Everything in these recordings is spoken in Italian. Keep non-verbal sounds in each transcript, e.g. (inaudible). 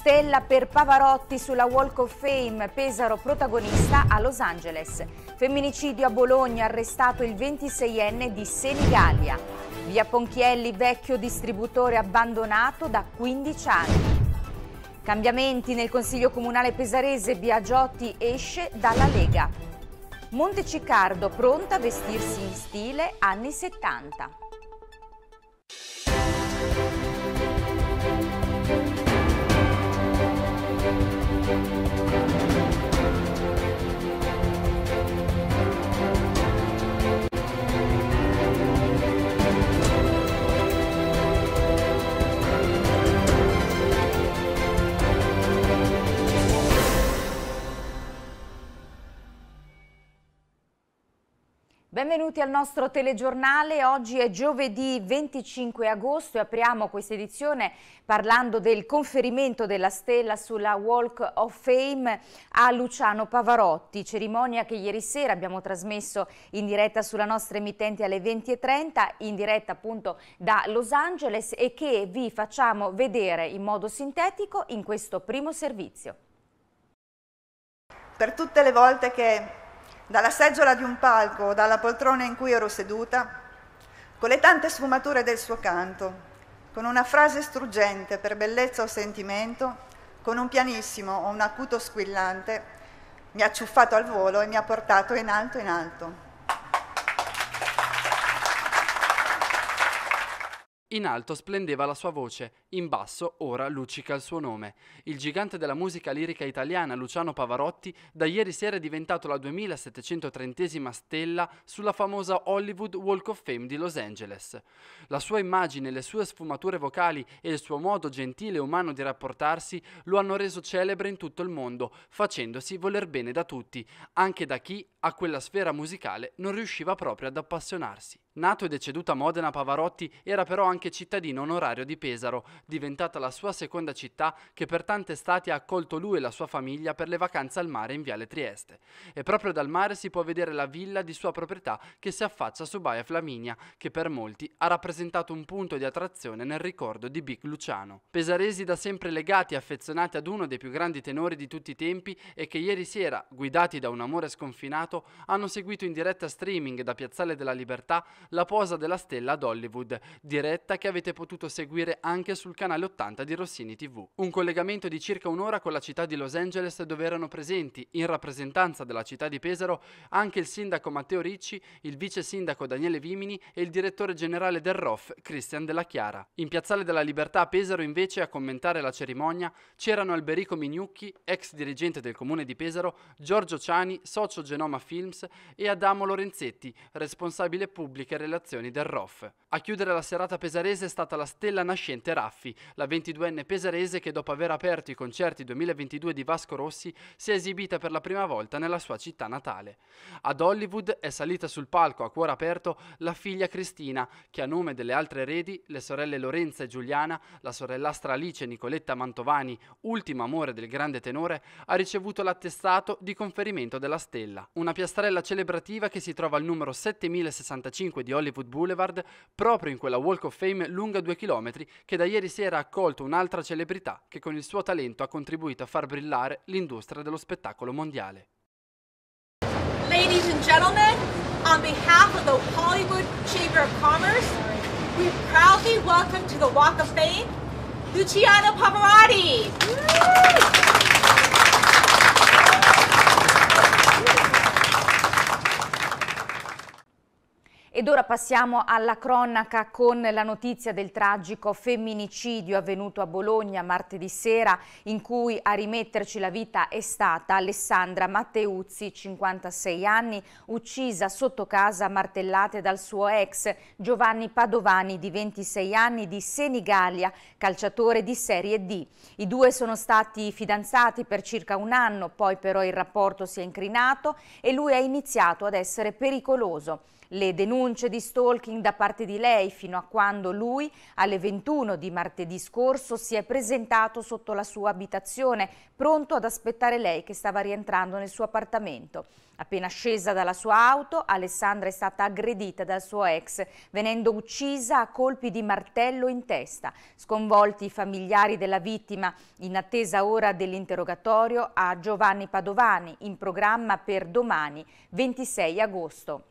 Stella per Pavarotti sulla Walk of Fame, Pesaro protagonista a Los Angeles. Femminicidio a Bologna, arrestato il 26enne di Senigallia. Via Ponchielli, vecchio distributore abbandonato da 15 anni. Cambiamenti nel Consiglio Comunale Pesarese, Biagiotti esce dalla Lega. Monteciccardo pronta a vestirsi in stile anni 70. Benvenuti al nostro telegiornale, oggi è giovedì 25 agosto e apriamo questa edizione parlando del conferimento della stella sulla Walk of Fame a Luciano Pavarotti, cerimonia che ieri sera abbiamo trasmesso in diretta sulla nostra emittente alle 20.30, in diretta appunto da Los Angeles e che vi facciamo vedere in modo sintetico in questo primo servizio. Per tutte le volte che dalla seggiola di un palco o dalla poltrona in cui ero seduta, con le tante sfumature del suo canto, con una frase struggente per bellezza o sentimento, con un pianissimo o un acuto squillante, mi ha ciuffato al volo e mi ha portato in alto in alto. In alto splendeva la sua voce, in basso ora luccica il suo nome. Il gigante della musica lirica italiana Luciano Pavarotti da ieri sera è diventato la 2730 stella sulla famosa Hollywood Walk of Fame di Los Angeles. La sua immagine, le sue sfumature vocali e il suo modo gentile e umano di rapportarsi lo hanno reso celebre in tutto il mondo, facendosi voler bene da tutti, anche da chi a quella sfera musicale non riusciva proprio ad appassionarsi. Nato e deceduto a Modena, Pavarotti era però anche cittadino onorario di Pesaro, diventata la sua seconda città che per tante estati ha accolto lui e la sua famiglia per le vacanze al mare in Viale Trieste. E proprio dal mare si può vedere la villa di sua proprietà che si affaccia su Baia Flaminia, che per molti ha rappresentato un punto di attrazione nel ricordo di Big Luciano. Pesaresi da sempre legati e affezionati ad uno dei più grandi tenori di tutti i tempi e che ieri sera, guidati da un amore sconfinato, hanno seguito in diretta streaming da Piazzale della Libertà la posa della stella ad Hollywood, diretta che avete potuto seguire anche sul canale 80 di Rossini TV. Un collegamento di circa un'ora con la città di Los Angeles dove erano presenti, in rappresentanza della città di Pesaro, anche il sindaco Matteo Ricci, il vice sindaco Daniele Vimini e il direttore generale del ROF Christian Della Chiara. In Piazzale della Libertà a Pesaro invece a commentare la cerimonia c'erano Alberico Mignucchi, ex dirigente del comune di Pesaro, Giorgio Ciani, socio Genoma Films e Adamo Lorenzetti, responsabile pubblico magnifiche relazioni del ROF. A chiudere la serata pesarese è stata la stella nascente Raffi, la 22enne pesarese che dopo aver aperto i concerti 2022 di Vasco Rossi si è esibita per la prima volta nella sua città natale. Ad Hollywood è salita sul palco a cuore aperto la figlia Cristina, che a nome delle altre eredi, le sorelle Lorenza e Giuliana, la sorellastra Alice Nicoletta Mantovani, ultima amore del grande tenore, ha ricevuto l'attestato di conferimento della stella. Una piastrella celebrativa che si trova al numero 7065 acque di Hollywood Boulevard, proprio in quella Walk of Fame lunga due chilometri che da ieri sera ha accolto un'altra celebrità che con il suo talento ha contribuito a far brillare l'industria dello spettacolo mondiale. Ladies and gentlemen, on behalf of the Hollywood Chamber of Commerce, we proudly welcome to the Walk of Fame Luciano Pavarotti. Ed ora passiamo alla cronaca con la notizia del tragico femminicidio avvenuto a Bologna martedì sera in cui a rimetterci la vita è stata Alessandra Matteuzzi, 56 anni, uccisa sotto casa a martellate dal suo ex Giovanni Padovani di 26 anni di Senigallia, calciatore di Serie D. I due sono stati fidanzati per circa un anno, poi però il rapporto si è incrinato e lui ha iniziato ad essere pericoloso le denunce di stalking da parte di lei fino a quando lui alle 21 di martedì scorso si è presentato sotto la sua abitazione, pronto ad aspettare lei che stava rientrando nel suo appartamento. Appena scesa dalla sua auto, Alessandra è stata aggredita dal suo ex, venendo uccisa a colpi di martello in testa. Sconvolti i familiari della vittima, in attesa ora dell'interrogatorio a Giovanni Padovani, in programma per domani, 26 agosto.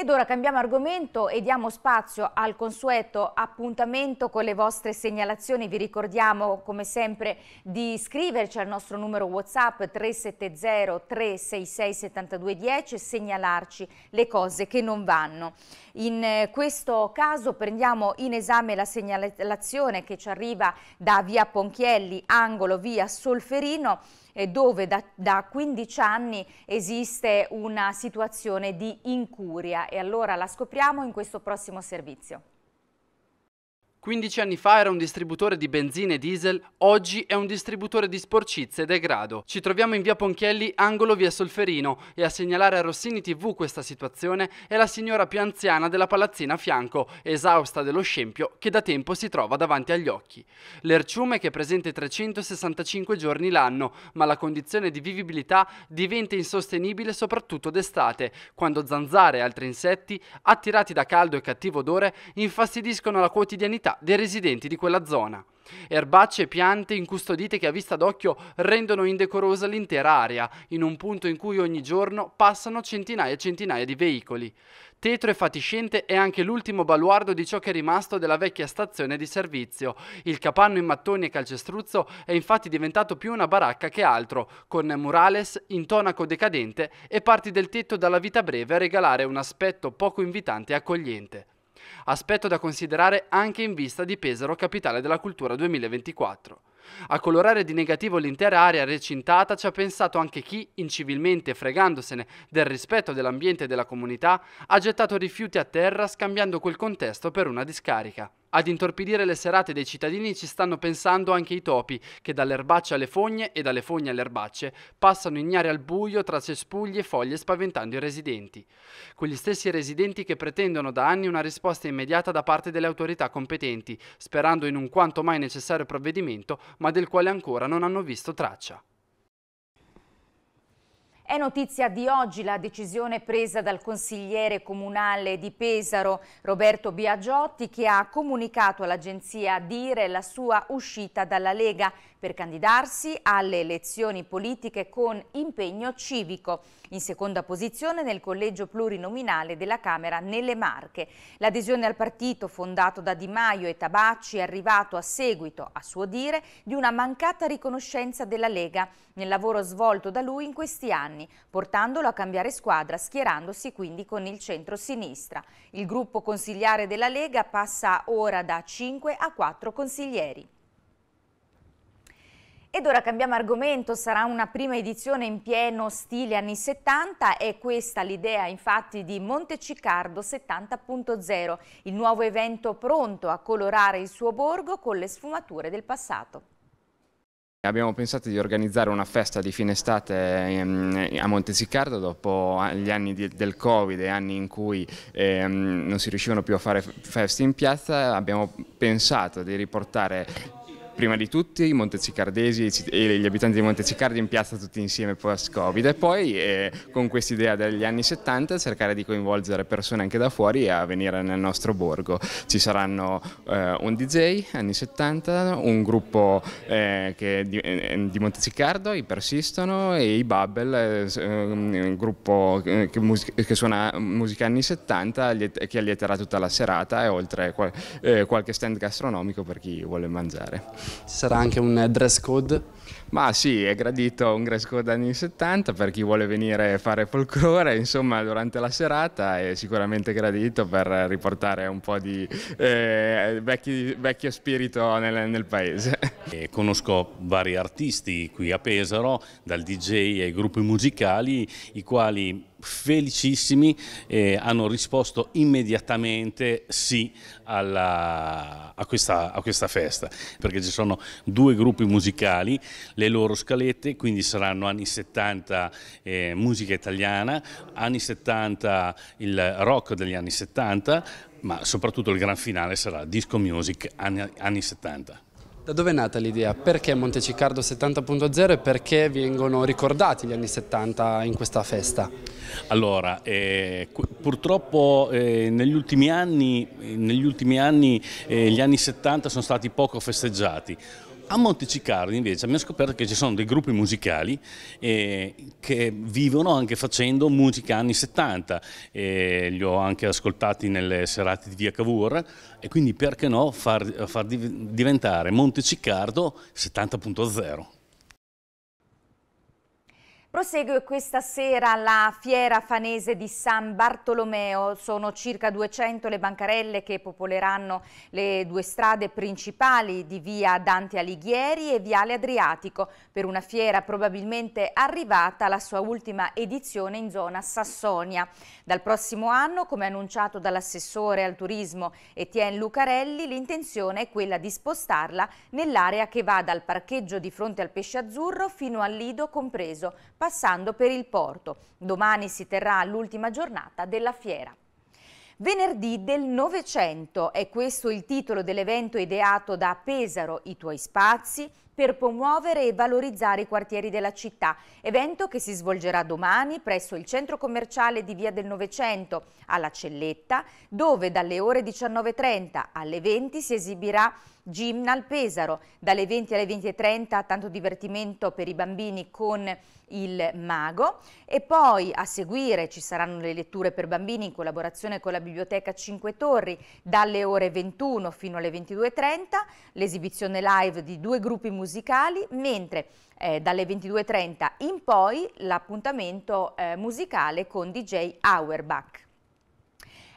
Ed ora cambiamo argomento e diamo spazio al consueto appuntamento con le vostre segnalazioni. Vi ricordiamo come sempre di iscriverci al nostro numero WhatsApp 370 366 7210 e segnalarci le cose che non vanno. In eh, questo caso prendiamo in esame la segnalazione che ci arriva da via Ponchielli, angolo via Solferino eh, dove da, da 15 anni esiste una situazione di incuria e allora la scopriamo in questo prossimo servizio. 15 anni fa era un distributore di benzina e diesel, oggi è un distributore di sporcizze e degrado. Ci troviamo in via Ponchielli, angolo via Solferino, e a segnalare a Rossini TV questa situazione è la signora più anziana della palazzina a fianco, esausta dello scempio che da tempo si trova davanti agli occhi. L'erciume che è presente 365 giorni l'anno, ma la condizione di vivibilità diventa insostenibile soprattutto d'estate, quando zanzare e altri insetti, attirati da caldo e cattivo odore, infastidiscono la quotidianità dei residenti di quella zona. Erbacce e piante incustodite che a vista d'occhio rendono indecorosa l'intera area, in un punto in cui ogni giorno passano centinaia e centinaia di veicoli. Tetro e fatiscente è anche l'ultimo baluardo di ciò che è rimasto della vecchia stazione di servizio. Il capanno in mattoni e calcestruzzo è infatti diventato più una baracca che altro, con murales, intonaco decadente e parti del tetto dalla vita breve a regalare un aspetto poco invitante e accogliente aspetto da considerare anche in vista di Pesaro Capitale della Cultura 2024. A colorare di negativo l'intera area recintata ci ha pensato anche chi, incivilmente fregandosene del rispetto dell'ambiente e della comunità, ha gettato rifiuti a terra scambiando quel contesto per una discarica. Ad intorpidire le serate dei cittadini ci stanno pensando anche i topi, che dalle erbacce alle fogne e dalle fogne alle erbacce passano ignari al buio tra cespugli e foglie spaventando i residenti. Quegli stessi residenti che pretendono da anni una risposta immediata da parte delle autorità competenti, sperando in un quanto mai necessario provvedimento, ma del quale ancora non hanno visto traccia. È notizia di oggi la decisione presa dal consigliere comunale di Pesaro Roberto Biagiotti che ha comunicato all'agenzia Dire la sua uscita dalla Lega per candidarsi alle elezioni politiche con impegno civico, in seconda posizione nel collegio plurinominale della Camera nelle Marche. L'adesione al partito fondato da Di Maio e Tabacci è arrivato a seguito, a suo dire, di una mancata riconoscenza della Lega nel lavoro svolto da lui in questi anni anni, portandolo a cambiare squadra, schierandosi quindi con il centro-sinistra. Il gruppo consigliare della Lega passa ora da 5 a 4 consiglieri. Ed ora cambiamo argomento, sarà una prima edizione in pieno stile anni 70, è questa l'idea infatti di Monteciccardo 70.0, il nuovo evento pronto a colorare il suo borgo con le sfumature del passato abbiamo pensato di organizzare una festa di fine estate ehm, a Montesiccardo dopo gli anni del Covid e anni in cui ehm, non si riuscivano più a fare feste in piazza, abbiamo pensato di riportare prima di tutti i montecicardesi e gli abitanti di Montecicardi in piazza tutti insieme post-Covid e poi eh, con quest'idea degli anni 70 cercare di coinvolgere persone anche da fuori a venire nel nostro borgo. Ci saranno eh, un DJ anni 70, un gruppo eh, di, eh, di, Montecicardo, i Persistono e i Bubble, eh, ehm, un gruppo eh, che, che, suona musica anni 70 che allieterà tutta la serata e oltre qual qualche stand gastronomico per chi vuole mangiare ci sarà anche un eh, dress code? Ma sì, è gradito un dress code anni 70 per chi vuole venire a fare folklore, insomma durante la serata è sicuramente gradito per riportare un po' di eh, vecchi, vecchio spirito nel, nel paese. (laughs) E conosco vari artisti qui a Pesaro, dal DJ ai gruppi musicali, i quali felicissimi, e hanno risposto immediatamente sì alla, a, questa, a, questa, festa, perché ci sono due gruppi musicali, le loro scalette, quindi saranno anni 70 eh, musica italiana, anni 70 il rock degli anni 70, ma soprattutto il gran finale sarà disco music anni, anni 70. Da dove è nata l'idea? Perché Montecicardo 70.0 e perché vengono ricordati gli anni 70 in questa festa? Allora, eh, purtroppo eh, negli ultimi anni, negli ultimi anni eh, gli anni 70 sono stati poco festeggiati. A Montecicardi invece abbiamo scoperto che ci sono dei gruppi musicali eh, che vivono anche facendo musica anni 70, eh, li ho anche ascoltati nelle serate di Via Cavour e quindi perché no far, far diventare Montecicardo 70.0. Prosegue questa sera la fiera fanese di San Bartolomeo, sono circa 200 le bancarelle che popoleranno le due strade principali di via Dante Alighieri e viale Adriatico per una fiera probabilmente arrivata alla sua ultima edizione in zona Sassonia. Dal prossimo anno, come annunciato dall'assessore al turismo Etienne Lucarelli, l'intenzione è quella di spostarla nell'area che va dal parcheggio di fronte al Pesce Azzurro fino al Lido compreso passando per il porto. Domani si terrà l'ultima giornata della fiera. Venerdì del Novecento è questo il titolo dell'evento ideato da Pesaro, i tuoi spazi, per promuovere e valorizzare i quartieri della città, evento che si svolgerà domani presso il centro commerciale di Via del Novecento alla Celletta, dove dalle ore 19.30 alle 20 si esibirà Gymnal Pesaro, dalle 20 alle 20.30 tanto divertimento per i bambini con il mago e poi a seguire ci saranno le letture per bambini in collaborazione con la biblioteca Cinque Torri dalle ore 21 fino alle 22.30, l'esibizione live di due gruppi musicali musicali, mentre eh, dalle 22.30 in poi l'appuntamento eh, musicale con DJ Auerbach.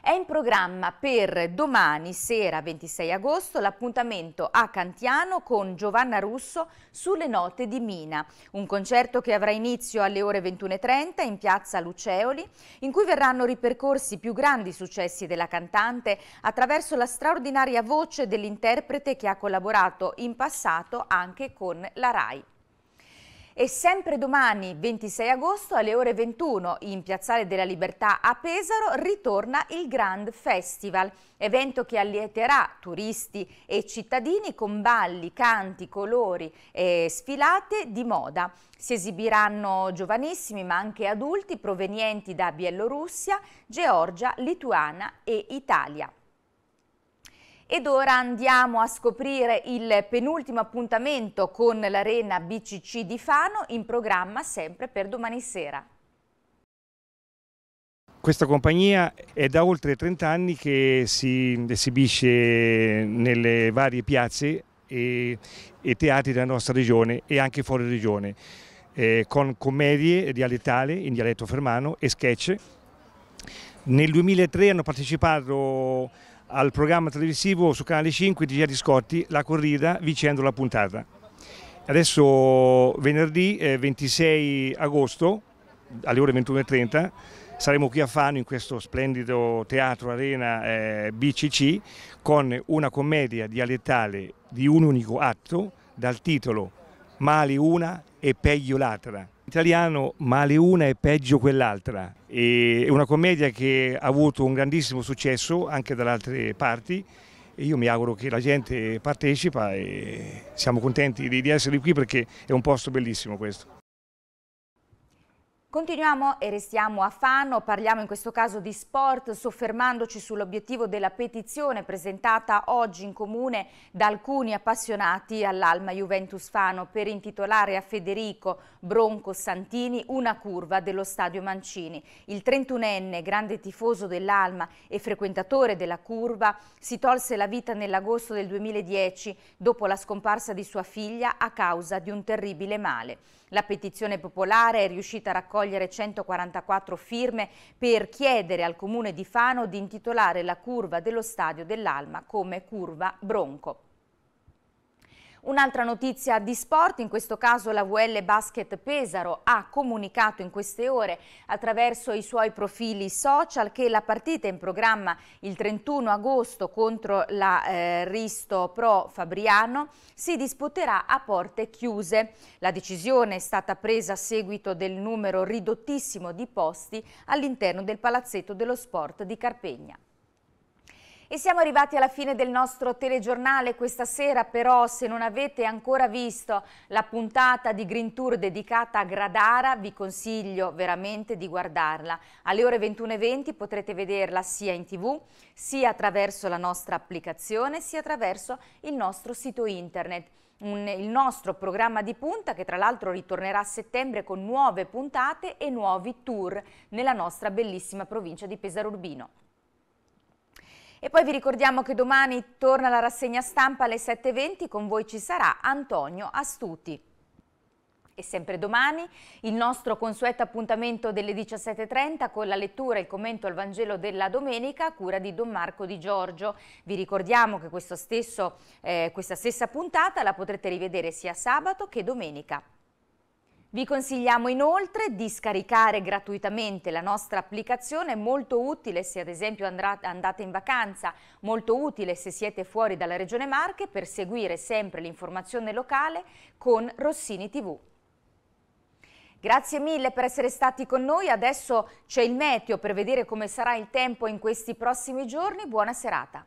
È in programma per domani sera 26 agosto l'appuntamento a Cantiano con Giovanna Russo sulle note di Mina, un concerto che avrà inizio alle ore 21.30 in piazza Luceoli, in cui verranno ripercorsi i più grandi successi della cantante attraverso la straordinaria voce dell'interprete che ha collaborato in passato anche con la RAI. E sempre domani, 26 agosto, alle ore 21, in Piazzale della Libertà a Pesaro, ritorna il Grand Festival, evento che allieterà turisti e cittadini con balli, canti, colori e sfilate di moda. Si esibiranno giovanissimi ma anche adulti provenienti da Bielorussia, Georgia, Lituania e Italia. Ed ora andiamo a scoprire il penultimo appuntamento con l'Arena BCC di Fano in programma sempre per domani sera. Questa compagnia è da oltre 30 anni che si esibisce nelle varie piazze e, e teatri della nostra regione e anche fuori regione, eh, con commedie dialettali in dialetto fermano e sketch. Nel 2003 hanno partecipato al programma televisivo su Canale 5 di Gerry Scotti, La Corrida, vincendo la puntata. Adesso venerdì 26 eh, agosto alle ore 21.30 saremo qui a Fano in questo splendido teatro arena eh, BCC con una commedia dialettale di un unico atto dal titolo Male una e peggio l'altra. In italiano male una e peggio quell'altra è una commedia che ha avuto un grandissimo successo anche dalle altre parti e io mi auguro che la gente partecipa e siamo contenti di, essere qui perché è un posto bellissimo questo. Continuiamo e restiamo a Fano, parliamo in questo caso di sport, soffermandoci sull'obiettivo della petizione presentata oggi in comune da alcuni appassionati all'Alma Juventus Fano per intitolare a Federico Bronco Santini una curva dello stadio Mancini. Il 31enne, grande tifoso dell'Alma e frequentatore della curva, si tolse la vita nell'agosto del 2010 dopo la scomparsa di sua figlia a causa di un terribile male. La petizione popolare è riuscita a raccogliere raccogliere 144 firme per chiedere al comune di Fano di intitolare la curva dello stadio dell'Alma come curva Bronco. Un'altra notizia di sport, in questo caso la VL Basket Pesaro ha comunicato in queste ore attraverso i suoi profili social che la partita in programma il 31 agosto contro la eh, Risto Pro Fabriano si disputerà a porte chiuse. La decisione è stata presa a seguito del numero ridottissimo di posti all'interno del Palazzetto dello Sport di Carpegna. E siamo arrivati alla fine del nostro telegiornale questa sera, però se non avete ancora visto la puntata di Green Tour dedicata a Gradara, vi consiglio veramente di guardarla. Alle ore 21.20 potrete vederla sia in tv, sia attraverso la nostra applicazione, sia attraverso il nostro sito internet. il nostro programma di punta che tra l'altro ritornerà a settembre con nuove puntate e nuovi tour nella nostra bellissima provincia di Pesaro Urbino. E poi vi ricordiamo che domani torna la rassegna stampa alle 7.20, con voi ci sarà Antonio Astuti. E sempre domani il nostro consueto appuntamento delle 17.30 con la lettura e il commento al Vangelo della Domenica a cura di Don Marco Di Giorgio. Vi ricordiamo che stesso, eh, questa stessa puntata la potrete rivedere sia sabato che domenica. Vi consigliamo inoltre di scaricare gratuitamente la nostra applicazione, molto utile se ad esempio andate in vacanza, molto utile se siete fuori dalla Regione Marche per seguire sempre l'informazione locale con Rossini TV. Grazie mille per essere stati con noi, adesso c'è il meteo per vedere come sarà il tempo in questi prossimi giorni, buona serata.